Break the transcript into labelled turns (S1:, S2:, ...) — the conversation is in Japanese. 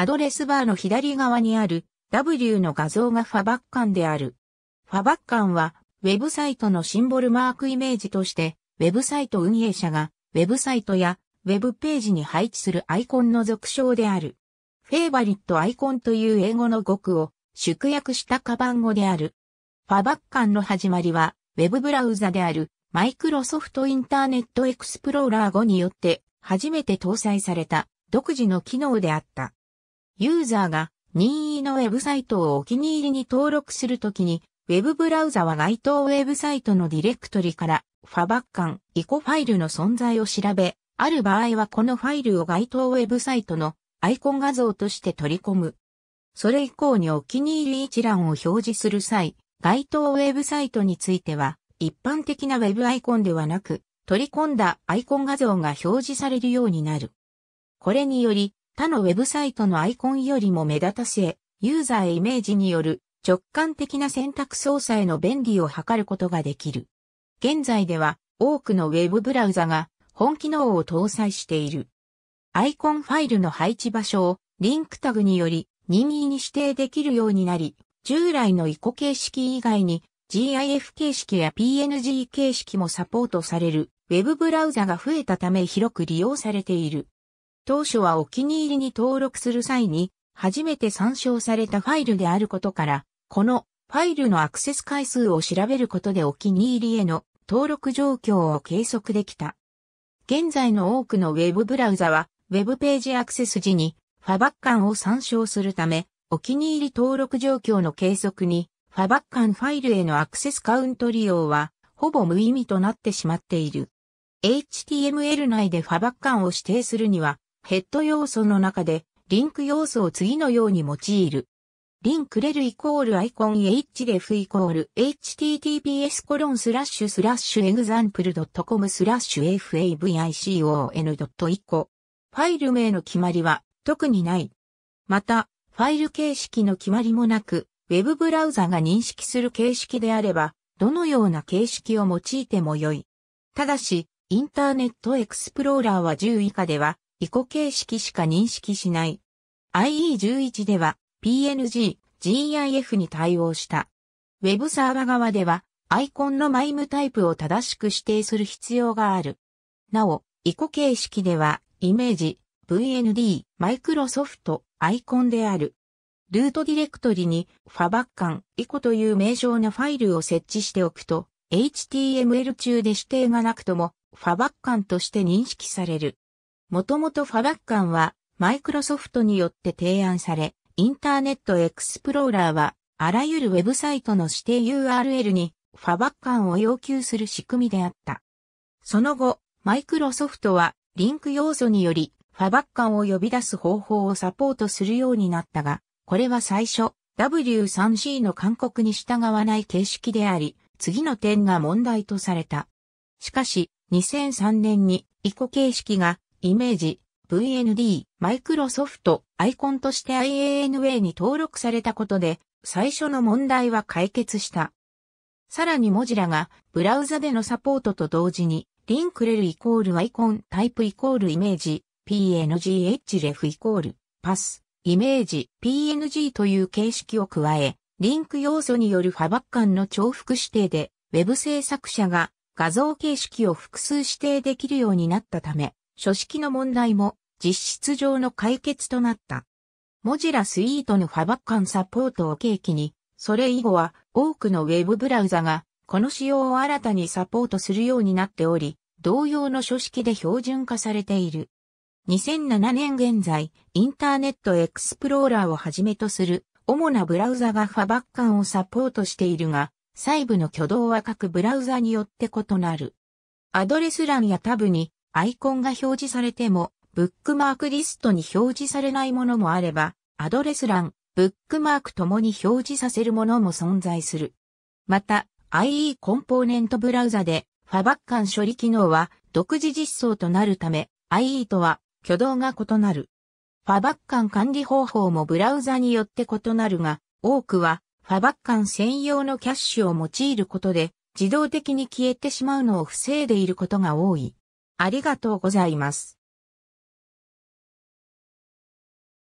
S1: アドレスバーの左側にある W の画像がファバッカンである。ファバッカンは、ウェブサイトのシンボルマークイメージとして、ウェブサイト運営者が、ウェブサイトや、ウェブページに配置するアイコンの俗称である。フェイバリットアイコンという英語の語句を縮約したカバン語である。ファバッカンの始まりは、ウェブブラウザである、マイクロソフトインターネットエクスプローラー後によって、初めて搭載された、独自の機能であった。ユーザーが任意のウェブサイトをお気に入りに登録するときに、ウェブブラウザは該当ウェブサイトのディレクトリからファバッカン、イコファイルの存在を調べ、ある場合はこのファイルを該当ウェブサイトのアイコン画像として取り込む。それ以降にお気に入り一覧を表示する際、該当ウェブサイトについては、一般的なウェブアイコンではなく、取り込んだアイコン画像が表示されるようになる。これにより、他のウェブサイトのアイコンよりも目立たせ、ユーザーイメージによる直感的な選択操作への便利を図ることができる。現在では多くのウェブブラウザが本機能を搭載している。アイコンファイルの配置場所をリンクタグにより任意に指定できるようになり、従来のイコ形式以外に GIF 形式や PNG 形式もサポートされる Web ブラウザが増えたため広く利用されている。当初はお気に入りに登録する際に初めて参照されたファイルであることから、このファイルのアクセス回数を調べることでお気に入りへの登録状況を計測できた。現在の多くの Web ブラウザは Web ページアクセス時にファバッカンを参照するため、お気に入り登録状況の計測にファバッカンファイルへのアクセスカウント利用はほぼ無意味となってしまっている。HTML 内でファバッカンを指定するにはヘッド要素の中で、リンク要素を次のように用いる。リンクレルイコールアイコン h d f イコール https コロンスラッシュスラッシュグザンプルドッ c o m スラッシュ favicon.1 ファイル名の決まりは特にない。また、ファイル形式の決まりもなく、ウェブブラウザが認識する形式であれば、どのような形式を用いても良い。ただし、インターネットエクスプローラーは10以下ではイコ形式しか認識しない。IE11 では PNG、GIF に対応した。ウェブサーバ側ではアイコンのマイムタイプを正しく指定する必要がある。なお、イコ形式ではイメージ、VND、マイクロソフト、アイコンである。ルートディレクトリに FABAC ン、イコという名称のファイルを設置しておくと、HTML 中で指定がなくとも FABAC ンとして認識される。もともとファバッカンはマイクロソフトによって提案され、インターネットエクスプローラーはあらゆるウェブサイトの指定 URL にファバッカンを要求する仕組みであった。その後、マイクロソフトはリンク要素によりファバッカンを呼び出す方法をサポートするようになったが、これは最初 W3C の勧告に従わない形式であり、次の点が問題とされた。しかし、2003年に、イコ形式がイメージ、VND、マイクロソフト、アイコンとして IANA に登録されたことで、最初の問題は解決した。さらにモジラが、ブラウザでのサポートと同時に、リンクレルイコールアイコンタイプイコールイメージ、PNGH レフイコール、パス、イメージ、PNG という形式を加え、リンク要素によるファバッ間の重複指定で、ウェブ制作者が画像形式を複数指定できるようになったため、書式の問題も実質上の解決となった。モジラスイートのファバッカンサポートを契機に、それ以後は多くのウェブブラウザがこの仕様を新たにサポートするようになっており、同様の書式で標準化されている。2007年現在、インターネットエクスプローラーをはじめとする主なブラウザがファバッカンをサポートしているが、細部の挙動は各ブラウザによって異なる。アドレス欄やタブにアイコンが表示されても、ブックマークリストに表示されないものもあれば、アドレス欄、ブックマークともに表示させるものも存在する。また、IE コンポーネントブラウザで、ファバッカン処理機能は独自実装となるため、IE とは挙動が異なる。ファバッカン管理方法もブラウザによって異なるが、多くはファバッカン専用のキャッシュを用いることで、自動的に消えてしまうのを防いでいることが多い。ありがとうございます。